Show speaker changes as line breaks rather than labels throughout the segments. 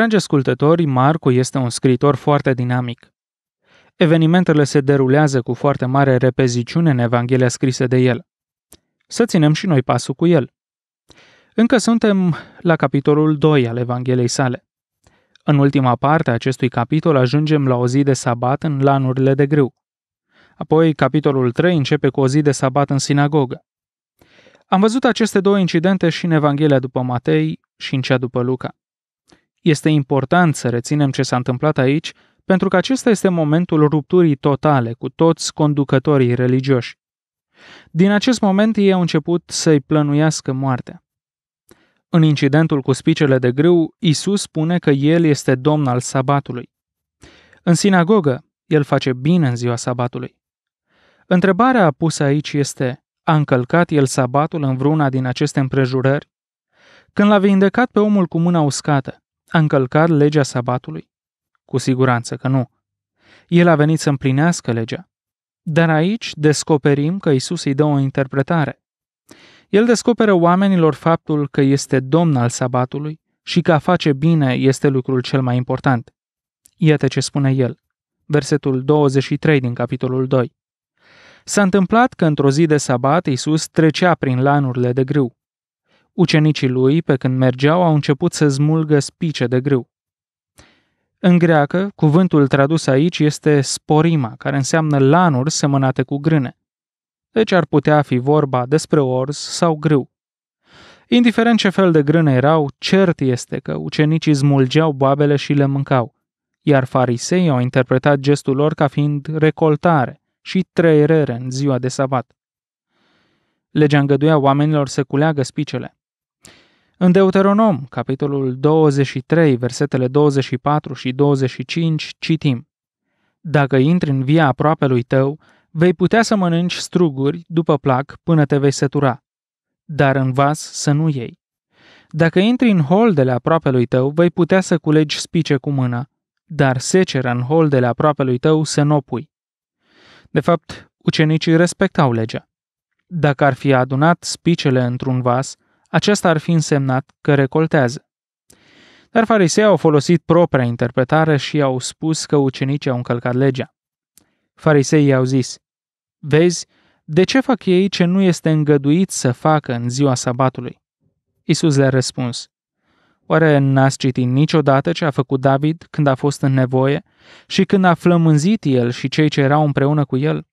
Dragi ascultători, Marcu este un scriitor foarte dinamic. Evenimentele se derulează cu foarte mare repeziciune în Evanghelia scrisă de el. Să ținem și noi pasul cu el. Încă suntem la capitolul 2 al Evangheliei sale. În ultima parte a acestui capitol ajungem la o zi de sabat în lanurile de grâu. Apoi, capitolul 3 începe cu o zi de sabat în sinagogă. Am văzut aceste două incidente și în Evanghelia după Matei și în cea după Luca. Este important să reținem ce s-a întâmplat aici, pentru că acesta este momentul rupturii totale cu toți conducătorii religioși. Din acest moment ei au început să-i plănuiască moartea. În incidentul cu spicele de grâu, Isus spune că El este Domn al sabatului. În sinagogă, El face bine în ziua sabatului. Întrebarea pusă aici este, a încălcat El sabatul în vreuna din aceste împrejurări? Când l-a vindecat pe omul cu mâna uscată, a încălcat legea sabatului? Cu siguranță că nu. El a venit să împlinească legea. Dar aici descoperim că Isus îi dă o interpretare. El descoperă oamenilor faptul că este domn al sabatului și că a face bine este lucrul cel mai important. Iată ce spune el, versetul 23 din capitolul 2. S-a întâmplat că într-o zi de sabat Isus trecea prin lanurile de grâu. Ucenicii lui, pe când mergeau, au început să smulgă spice de grâu. În greacă, cuvântul tradus aici este sporima, care înseamnă lanuri semănate cu grâne. Deci ar putea fi vorba despre orz sau grâu. Indiferent ce fel de grâne erau, cert este că ucenicii smulgeau boabele și le mâncau, iar farisei au interpretat gestul lor ca fiind recoltare și trăierere în ziua de sabat. Legea îngăduia oamenilor să culeagă spicele. În Deuteronom, capitolul 23, versetele 24 și 25, citim Dacă intri în via aproape lui tău, vei putea să mănânci struguri după plac până te vei sătura, dar în vas să nu iei. Dacă intri în holdele lui tău, vei putea să culegi spice cu mâna, dar secera în holdele lui tău să nu pui. De fapt, ucenicii respectau legea. Dacă ar fi adunat spicele într-un vas, aceasta ar fi însemnat că recoltează. Dar farisei au folosit propria interpretare și au spus că ucenicii au încălcat legea. Farisei i-au zis, Vezi, de ce fac ei ce nu este îngăduit să facă în ziua sabatului? Isus le-a răspuns, Oare n-ați citit niciodată ce a făcut David când a fost în nevoie și când a flămânzit el și cei ce erau împreună cu el?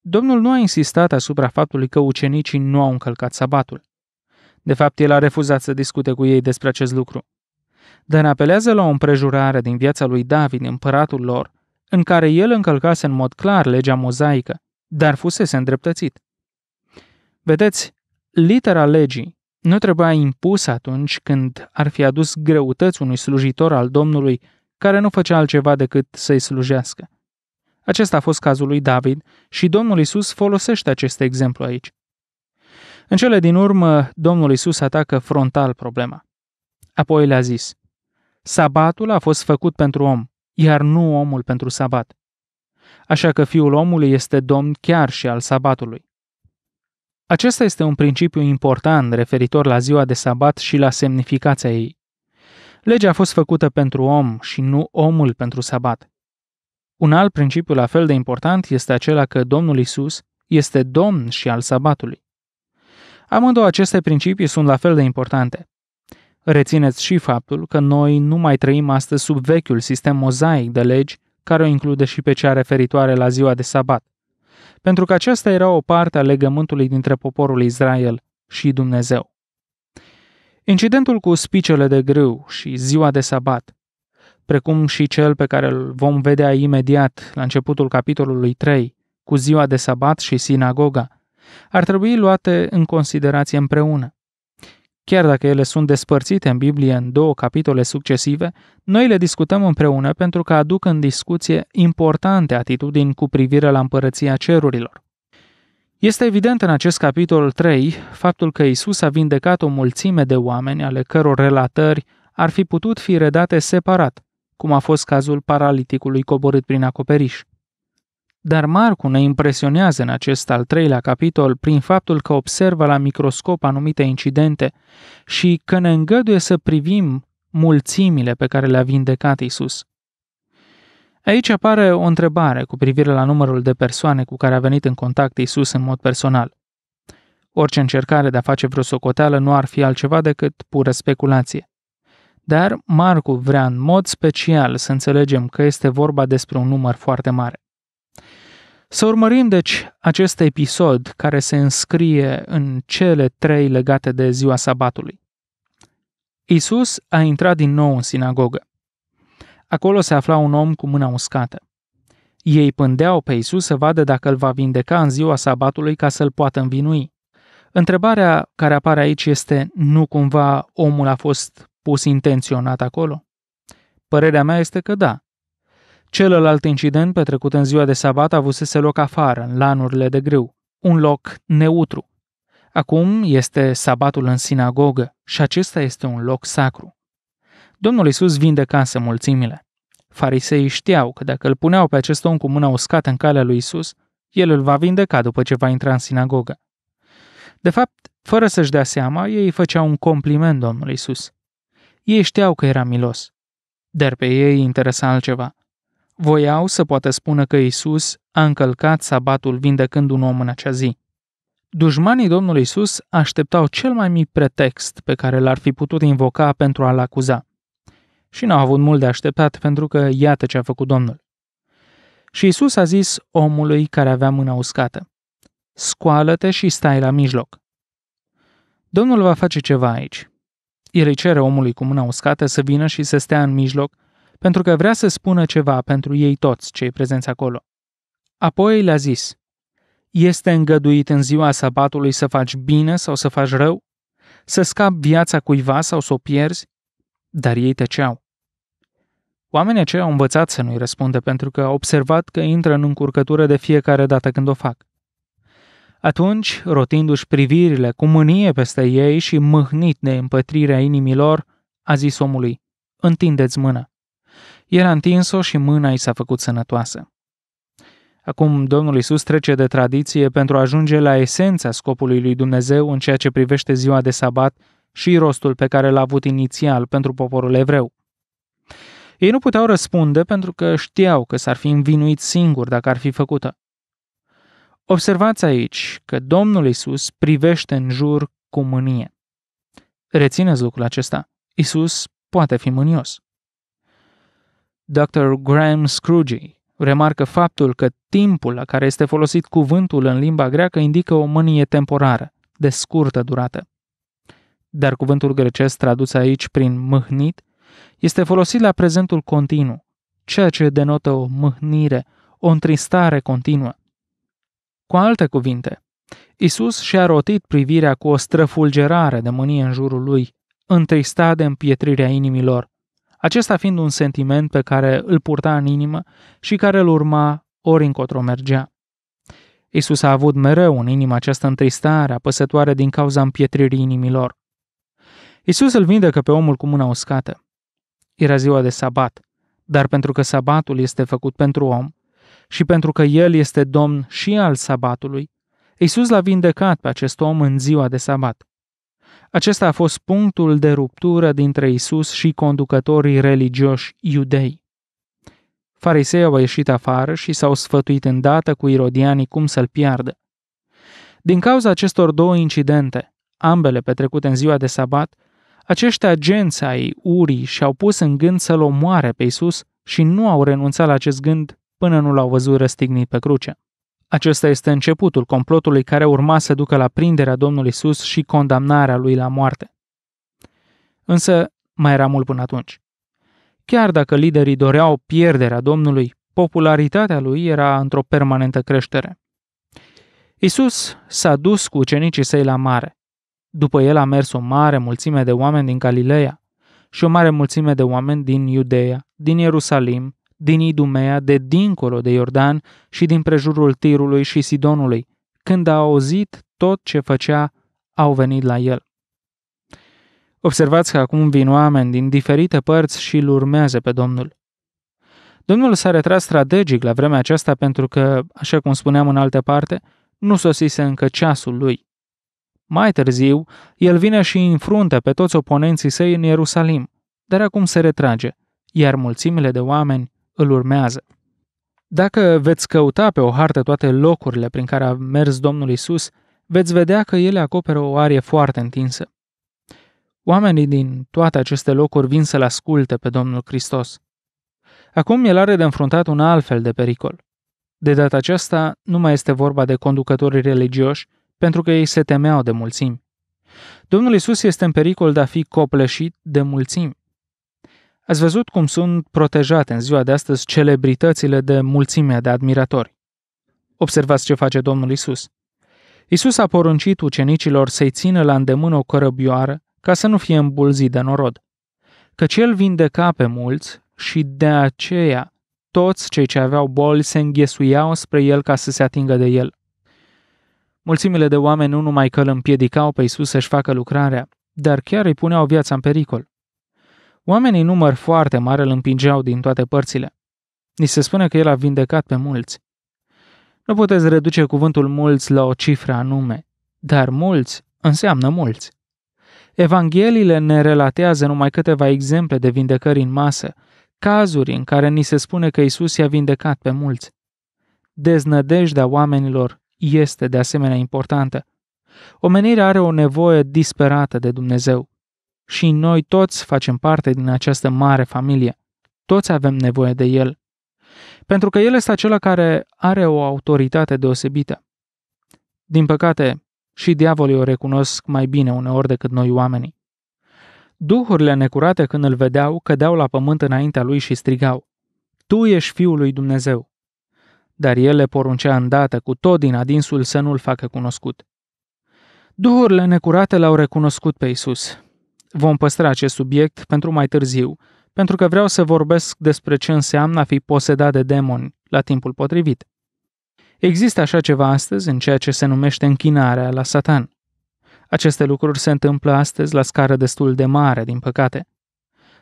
Domnul nu a insistat asupra faptului că ucenicii nu au încălcat sabatul. De fapt, el a refuzat să discute cu ei despre acest lucru. Dar apelează la o împrejurare din viața lui David, împăratul lor, în care el încălcase în mod clar legea mozaică, dar fusese îndreptățit. Vedeți, litera legii nu trebuia impusă atunci când ar fi adus greutăți unui slujitor al Domnului care nu făcea altceva decât să-i slujească. Acesta a fost cazul lui David și Domnul Isus folosește acest exemplu aici. În cele din urmă, Domnul Isus atacă frontal problema. Apoi le-a zis, Sabatul a fost făcut pentru om, iar nu omul pentru sabat. Așa că fiul omului este domn chiar și al sabatului. Acesta este un principiu important referitor la ziua de sabat și la semnificația ei. Legea a fost făcută pentru om și nu omul pentru sabat. Un alt principiu la fel de important este acela că Domnul Isus este domn și al sabatului. Amândouă aceste principii sunt la fel de importante. Rețineți și faptul că noi nu mai trăim astăzi sub vechiul sistem mozaic de legi, care o include și pe cea referitoare la ziua de sabat. Pentru că aceasta era o parte a legământului dintre poporul Israel și Dumnezeu. Incidentul cu spicele de grâu și ziua de sabat, precum și cel pe care îl vom vedea imediat la începutul capitolului 3, cu ziua de sabat și sinagoga, ar trebui luate în considerație împreună. Chiar dacă ele sunt despărțite în Biblie în două capitole succesive, noi le discutăm împreună pentru că aduc în discuție importante atitudini cu privire la împărăția cerurilor. Este evident în acest capitol 3 faptul că Isus a vindecat o mulțime de oameni ale căror relatări ar fi putut fi redate separat, cum a fost cazul paraliticului coborât prin acoperiș. Dar Marcu ne impresionează în acest al treilea capitol prin faptul că observă la microscop anumite incidente și că ne îngăduie să privim mulțimile pe care le-a vindecat Isus. Aici apare o întrebare cu privire la numărul de persoane cu care a venit în contact Isus în mod personal. Orice încercare de a face vreo socoteală nu ar fi altceva decât pură speculație. Dar Marcu vrea în mod special să înțelegem că este vorba despre un număr foarte mare. Să urmărim, deci, acest episod care se înscrie în cele trei legate de ziua sabatului. Isus a intrat din nou în sinagogă. Acolo se afla un om cu mâna uscată. Ei pândeau pe Isus să vadă dacă îl va vindeca în ziua sabatului ca să-l poată învinui. Întrebarea care apare aici este, nu cumva omul a fost pus intenționat acolo? Părerea mea este că da. Celălalt incident petrecut în ziua de sabat avusese loc afară, în lanurile de grâu, un loc neutru. Acum este sabatul în sinagogă și acesta este un loc sacru. Domnul Isus vindecă însă mulțimile. Fariseii știau că dacă îl puneau pe acest om cu mâna uscată în calea lui Isus, el îl va vindeca după ce va intra în sinagogă. De fapt, fără să-și dea seama, ei îi făceau un compliment Domnului Isus. Ei știau că era milos, dar pe ei interesa altceva – voiau să poată spună că Isus a încălcat sabatul vindecând un om în acea zi. Dușmanii Domnului Isus așteptau cel mai mic pretext pe care l-ar fi putut invoca pentru a-l acuza. Și n-au avut mult de așteptat pentru că iată ce a făcut Domnul. Și Isus a zis omului care avea mâna uscată, scoală-te și stai la mijloc. Domnul va face ceva aici. El îi cere omului cu mâna uscată să vină și să stea în mijloc pentru că vrea să spună ceva pentru ei toți cei prezenți acolo. Apoi le-a zis, Este îngăduit în ziua sabatului să faci bine sau să faci rău? Să scapi viața cuiva sau să o pierzi? Dar ei tăceau. Oamenii aceia au învățat să nu-i răspundă pentru că au observat că intră în încurcătură de fiecare dată când o fac. Atunci, rotindu-și privirile cu mânie peste ei și mâhnit de împătrirea inimilor, a zis omului, întindeți mâna. El a întins-o și mâna i s-a făcut sănătoasă. Acum Domnul Isus trece de tradiție pentru a ajunge la esența scopului lui Dumnezeu în ceea ce privește ziua de sabat și rostul pe care l-a avut inițial pentru poporul evreu. Ei nu puteau răspunde pentru că știau că s-ar fi învinuit singur dacă ar fi făcută. Observați aici că Domnul Isus privește în jur cu mânie. Rețineți lucrul acesta. Isus poate fi mânios. Dr. Graham Scrooge remarcă faptul că timpul la care este folosit cuvântul în limba greacă indică o mânie temporară, de scurtă durată. Dar cuvântul grecesc tradus aici prin mâhnit este folosit la prezentul continuu, ceea ce denotă o mâhnire, o întristare continuă. Cu alte cuvinte, Isus și-a rotit privirea cu o străfulgerare de mânie în jurul lui, întristat de împietrirea inimilor, acesta fiind un sentiment pe care îl purta în inimă și care îl urma ori încotro mergea. Isus a avut mereu în inimă această întristare apăsătoare din cauza împietririi inimilor. Isus îl vindecă pe omul cu mâna uscată. Era ziua de sabat, dar pentru că sabatul este făcut pentru om și pentru că el este domn și al sabatului, Isus l-a vindecat pe acest om în ziua de sabat. Acesta a fost punctul de ruptură dintre Isus și conducătorii religioși iudei. Farisei au ieșit afară și s-au sfătuit îndată cu irodianii cum să-l piardă. Din cauza acestor două incidente, ambele petrecute în ziua de sabat, acești agenți ai urii și-au pus în gând să-l omoare pe Isus și nu au renunțat la acest gând până nu l-au văzut răstignit pe cruce. Acesta este începutul complotului care urma să ducă la prinderea Domnului Isus și condamnarea lui la moarte. Însă mai era mult până atunci. Chiar dacă liderii doreau pierderea Domnului, popularitatea lui era într-o permanentă creștere. Isus s-a dus cu ucenicii săi la mare. După el a mers o mare mulțime de oameni din Galileea și o mare mulțime de oameni din Iudeea, din Ierusalim, din Idumea, de dincolo de Iordan și din prejurul Tirului și Sidonului. Când a auzit tot ce făcea, au venit la el. Observați că acum vin oameni din diferite părți și îl urmează pe Domnul. Domnul s-a retras strategic la vremea aceasta pentru că, așa cum spuneam în altă parte, nu sosise încă ceasul lui. Mai târziu, el vine și înfruntă pe toți oponenții săi în Ierusalim, dar acum se retrage, iar mulțimile de oameni îl urmează. Dacă veți căuta pe o hartă toate locurile prin care a mers Domnul Isus, veți vedea că ele acoperă o arie foarte întinsă. Oamenii din toate aceste locuri vin să-L asculte pe Domnul Hristos. Acum el are de înfruntat un alt fel de pericol. De data aceasta nu mai este vorba de conducători religioși, pentru că ei se temeau de mulțimi. Domnul Isus este în pericol de a fi copleșit de mulțimi. Ați văzut cum sunt protejate în ziua de astăzi celebritățile de mulțimea de admiratori. Observați ce face Domnul Isus. Isus a poruncit ucenicilor să-i țină la îndemână o cărăbioară ca să nu fie îmbulzit de norod. Căci el vindeca pe mulți și de aceea toți cei ce aveau boli se înghesuiau spre el ca să se atingă de el. Mulțimile de oameni nu numai că îl împiedicau pe Isus să-și facă lucrarea, dar chiar îi puneau viața în pericol. Oamenii număr foarte mare îl împingeau din toate părțile. Ni se spune că el a vindecat pe mulți. Nu puteți reduce cuvântul mulți la o cifră anume, dar mulți înseamnă mulți. Evangheliile ne relatează numai câteva exemple de vindecări în masă, cazuri în care ni se spune că Isus i-a vindecat pe mulți. Deznădejdea oamenilor este de asemenea importantă. Omenirea are o nevoie disperată de Dumnezeu. Și noi toți facem parte din această mare familie. Toți avem nevoie de El. Pentru că El este acela care are o autoritate deosebită. Din păcate, și diavolii o recunosc mai bine uneori decât noi oamenii. Duhurile necurate când îl vedeau, cădeau la pământ înaintea lui și strigau, Tu ești Fiul lui Dumnezeu! Dar el le poruncea îndată cu tot din adinsul să nu-l facă cunoscut. Duhurile necurate l-au recunoscut pe Isus. Vom păstra acest subiect pentru mai târziu, pentru că vreau să vorbesc despre ce înseamnă a fi posedat de demoni la timpul potrivit. Există așa ceva astăzi în ceea ce se numește închinarea la Satan. Aceste lucruri se întâmplă astăzi la scară destul de mare, din păcate.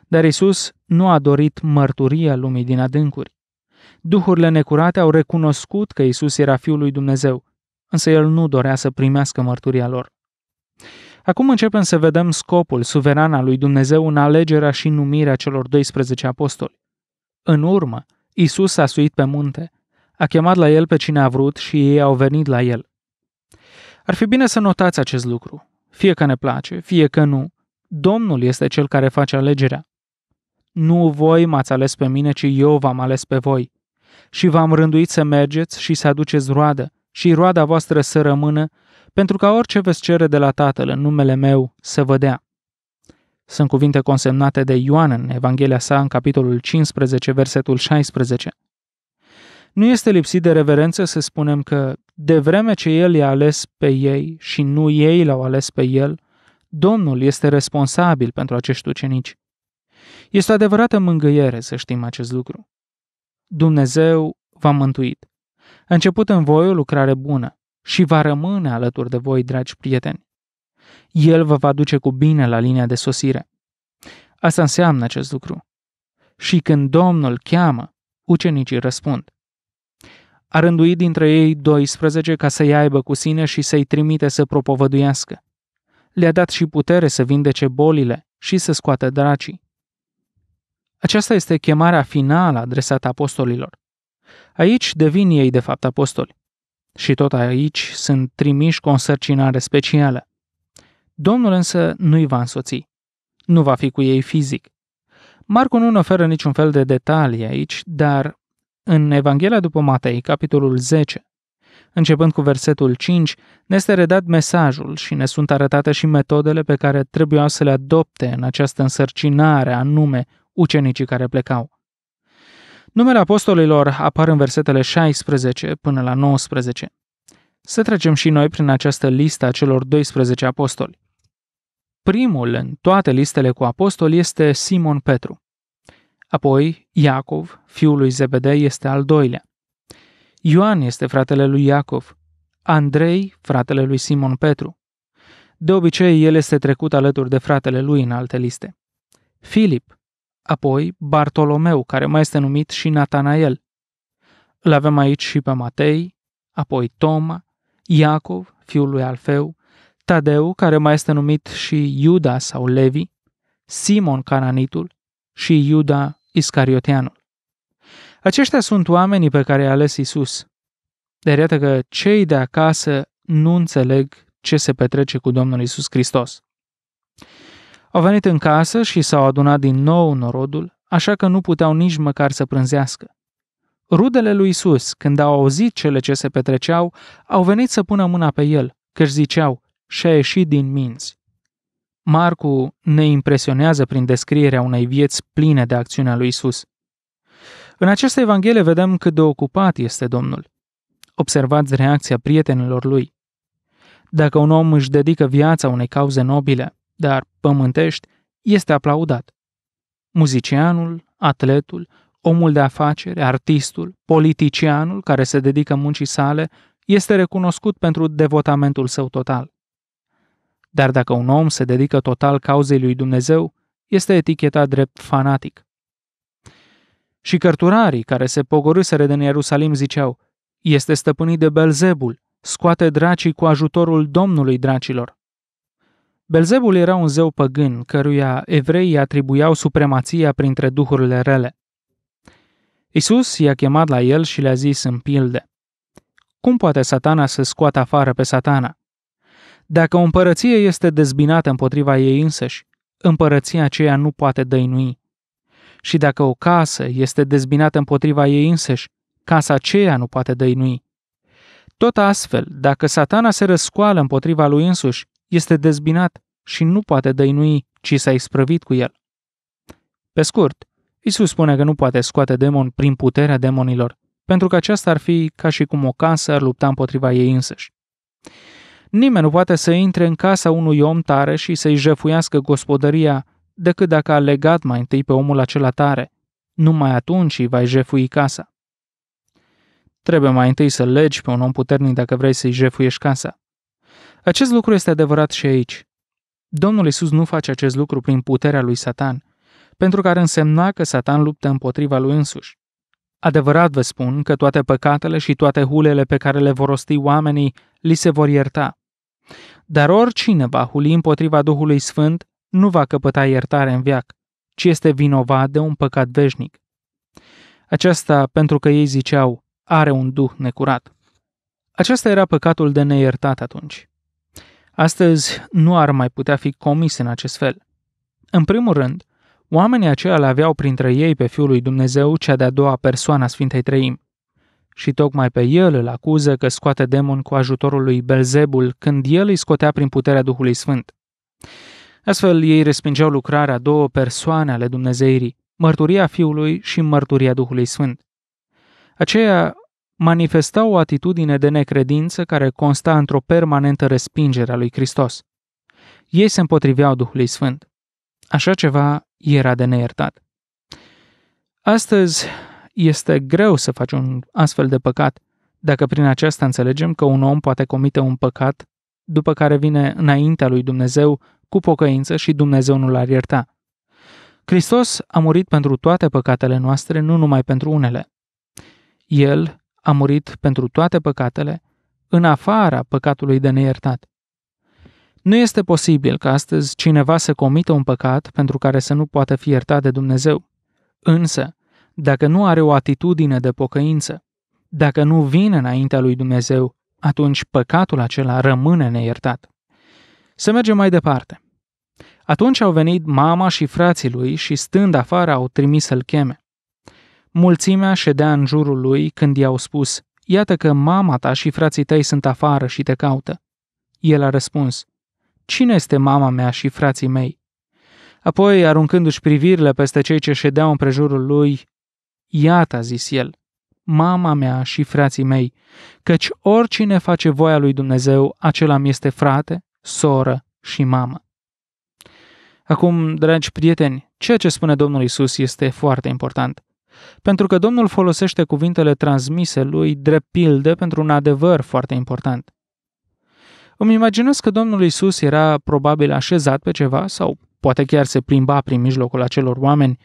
Dar Isus nu a dorit mărturia lumii din adâncuri. Duhurile necurate au recunoscut că Isus era Fiul lui Dumnezeu, însă el nu dorea să primească mărturia lor. Acum începem să vedem scopul suveran al lui Dumnezeu în alegerea și numirea celor 12 apostoli. În urmă, Isus a suit pe munte, a chemat la el pe cine a vrut și ei au venit la el. Ar fi bine să notați acest lucru, fie că ne place, fie că nu. Domnul este cel care face alegerea. Nu voi m-ați ales pe mine, ci eu v-am ales pe voi. Și v-am rânduit să mergeți și să aduceți roadă, și roada voastră să rămână, pentru ca orice veți cere de la Tatăl în numele meu să vă dea. Sunt cuvinte consemnate de Ioan în Evanghelia sa, în capitolul 15, versetul 16. Nu este lipsit de reverență să spunem că, de vreme ce El i-a ales pe ei și nu ei l-au ales pe El, Domnul este responsabil pentru acești ucenici. Este o adevărată mângâiere să știm acest lucru. Dumnezeu v-a mântuit. A început în voi o lucrare bună și va rămâne alături de voi, dragi prieteni. El vă va duce cu bine la linia de sosire. Asta înseamnă acest lucru. Și când Domnul cheamă, ucenicii răspund. A rânduit dintre ei 12 ca să-i aibă cu sine și să-i trimite să propovăduiască. Le-a dat și putere să vindece bolile și să scoată dracii. Aceasta este chemarea finală adresată apostolilor. Aici devin ei, de fapt, apostoli și tot aici sunt trimiși cu o însărcinare specială. Domnul însă nu-i va însoți. Nu va fi cu ei fizic. Marcu nu ne oferă niciun fel de detalii aici, dar în Evanghelia după Matei, capitolul 10, începând cu versetul 5, ne este redat mesajul și ne sunt arătate și metodele pe care trebuiau să le adopte în această însărcinare anume ucenicii care plecau. Numele apostolilor apar în versetele 16 până la 19. Să trecem și noi prin această listă a celor 12 apostoli. Primul în toate listele cu apostoli este Simon Petru. Apoi Iacov, fiul lui Zebedei, este al doilea. Ioan este fratele lui Iacov. Andrei, fratele lui Simon Petru. De obicei, el este trecut alături de fratele lui în alte liste. Filip, apoi Bartolomeu, care mai este numit și Natanael. Îl avem aici și pe Matei, apoi Toma, Iacov, fiul lui Alfeu, Tadeu, care mai este numit și Iuda sau Levi, Simon Cananitul și Iuda Iscarioteanul. Aceștia sunt oamenii pe care i-a ales Isus. Dar iată că cei de acasă nu înțeleg ce se petrece cu Domnul Isus Hristos. Au venit în casă și s-au adunat din nou norodul, așa că nu puteau nici măcar să prânzească. Rudele lui Isus, când au auzit cele ce se petreceau, au venit să pună mâna pe el, căci ziceau, și-a ieșit din minți. Marcu ne impresionează prin descrierea unei vieți pline de acțiunea lui Isus. În această evanghelie vedem cât de ocupat este Domnul. Observați reacția prietenilor lui. Dacă un om își dedică viața unei cauze nobile, dar pământești, este aplaudat. Muzicianul, atletul, omul de afaceri, artistul, politicianul care se dedică muncii sale, este recunoscut pentru devotamentul său total. Dar dacă un om se dedică total cauzei lui Dumnezeu, este etichetat drept fanatic. Și cărturarii care se pogorâsere din Ierusalim ziceau, este stăpânit de Belzebul, scoate dracii cu ajutorul Domnului dracilor. Belzebul era un zeu păgân, căruia evreii atribuiau supremația printre duhurile rele. Isus i-a chemat la el și le-a zis în pilde, Cum poate satana să scoată afară pe satana? Dacă o împărăție este dezbinată împotriva ei însăși, împărăția aceea nu poate dăinui. Și dacă o casă este dezbinată împotriva ei însăși, casa aceea nu poate dăinui. Tot astfel, dacă satana se răscoală împotriva lui însuși, este dezbinat și nu poate dăinui, ci s-a isprăvit cu el. Pe scurt, Isus spune că nu poate scoate demon prin puterea demonilor, pentru că aceasta ar fi ca și cum o casă ar lupta împotriva ei însăși. Nimeni nu poate să intre în casa unui om tare și să-i jefuiască gospodăria decât dacă a legat mai întâi pe omul acela tare. Numai atunci îi va jefui casa. Trebuie mai întâi să legi pe un om puternic dacă vrei să-i jefuiești casa. Acest lucru este adevărat și aici. Domnul Isus nu face acest lucru prin puterea lui Satan, pentru că ar însemna că Satan luptă împotriva lui însuși. Adevărat vă spun că toate păcatele și toate hulele pe care le vor osti oamenii li se vor ierta. Dar oricine va huli împotriva Duhului Sfânt nu va căpăta iertare în viac, ci este vinovat de un păcat veșnic. Aceasta pentru că ei ziceau, are un duh necurat. Acesta era păcatul de neiertat atunci astăzi nu ar mai putea fi comis în acest fel. În primul rând, oamenii aceia le aveau printre ei pe Fiul lui Dumnezeu, cea de-a doua persoană a Sfintei Treimi. Și tocmai pe el îl acuză că scoate demon cu ajutorul lui Belzebul când el îi scotea prin puterea Duhului Sfânt. Astfel, ei respingeau lucrarea două persoane ale Dumnezeirii, mărturia Fiului și mărturia Duhului Sfânt. Aceia manifesta o atitudine de necredință care consta într-o permanentă respingere a lui Hristos. Ei se împotriveau Duhului Sfânt. Așa ceva era de neiertat. Astăzi este greu să faci un astfel de păcat, dacă prin aceasta înțelegem că un om poate comite un păcat după care vine înaintea lui Dumnezeu cu pocăință și Dumnezeu nu l-ar ierta. Hristos a murit pentru toate păcatele noastre, nu numai pentru unele. El a murit pentru toate păcatele, în afara păcatului de neiertat. Nu este posibil ca astăzi cineva să comită un păcat pentru care să nu poată fi iertat de Dumnezeu. Însă, dacă nu are o atitudine de pocăință, dacă nu vine înaintea lui Dumnezeu, atunci păcatul acela rămâne neiertat. Să mergem mai departe. Atunci au venit mama și frații lui și stând afară au trimis să-l cheme. Mulțimea ședea în jurul lui când i-au spus, Iată că mama ta și frații tăi sunt afară și te caută. El a răspuns, Cine este mama mea și frații mei? Apoi, aruncându-și privirile peste cei ce ședeau împrejurul lui, Iată, a zis el, mama mea și frații mei, căci oricine face voia lui Dumnezeu, acela mi este frate, soră și mamă. Acum, dragi prieteni, ceea ce spune Domnul Isus este foarte important pentru că Domnul folosește cuvintele transmise lui drept pilde pentru un adevăr foarte important. Îmi imaginez că Domnul Isus era probabil așezat pe ceva sau poate chiar se plimba prin mijlocul acelor oameni,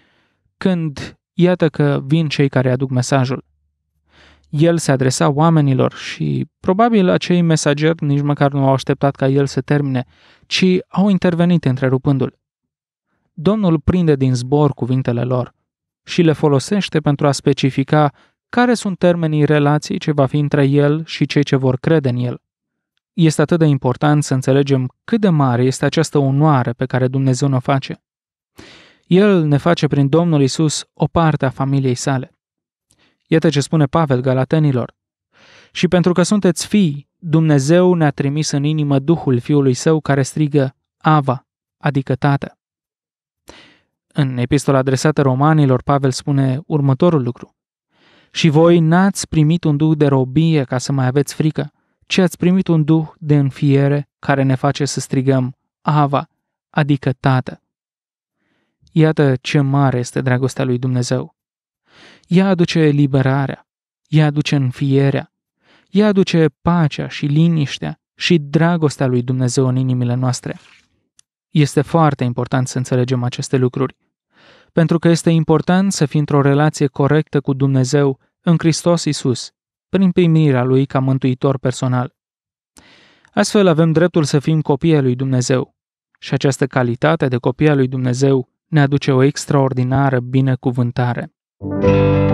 când iată că vin cei care aduc mesajul. El se adresa oamenilor și probabil acei mesageri nici măcar nu au așteptat ca el să termine, ci au intervenit întrerupându-l. Domnul prinde din zbor cuvintele lor și le folosește pentru a specifica care sunt termenii relației ce va fi între el și cei ce vor crede în el. Este atât de important să înțelegem cât de mare este această onoare pe care Dumnezeu ne face. El ne face prin Domnul Isus o parte a familiei sale. Iată ce spune Pavel Galatenilor. Și pentru că sunteți fii, Dumnezeu ne-a trimis în inimă Duhul Fiului Său care strigă Ava, adică Tată. În epistola adresată romanilor, Pavel spune următorul lucru. Și voi n-ați primit un duh de robie ca să mai aveți frică, ci ați primit un duh de înfiere care ne face să strigăm Ava, adică Tată. Iată ce mare este dragostea lui Dumnezeu. Ea aduce eliberarea, ea aduce înfierea, ea aduce pacea și liniștea și dragostea lui Dumnezeu în inimile noastre. Este foarte important să înțelegem aceste lucruri pentru că este important să fii într-o relație corectă cu Dumnezeu în Hristos Isus, prin primirea Lui ca mântuitor personal. Astfel avem dreptul să fim copii lui Dumnezeu și această calitate de copii lui Dumnezeu ne aduce o extraordinară binecuvântare. Muzica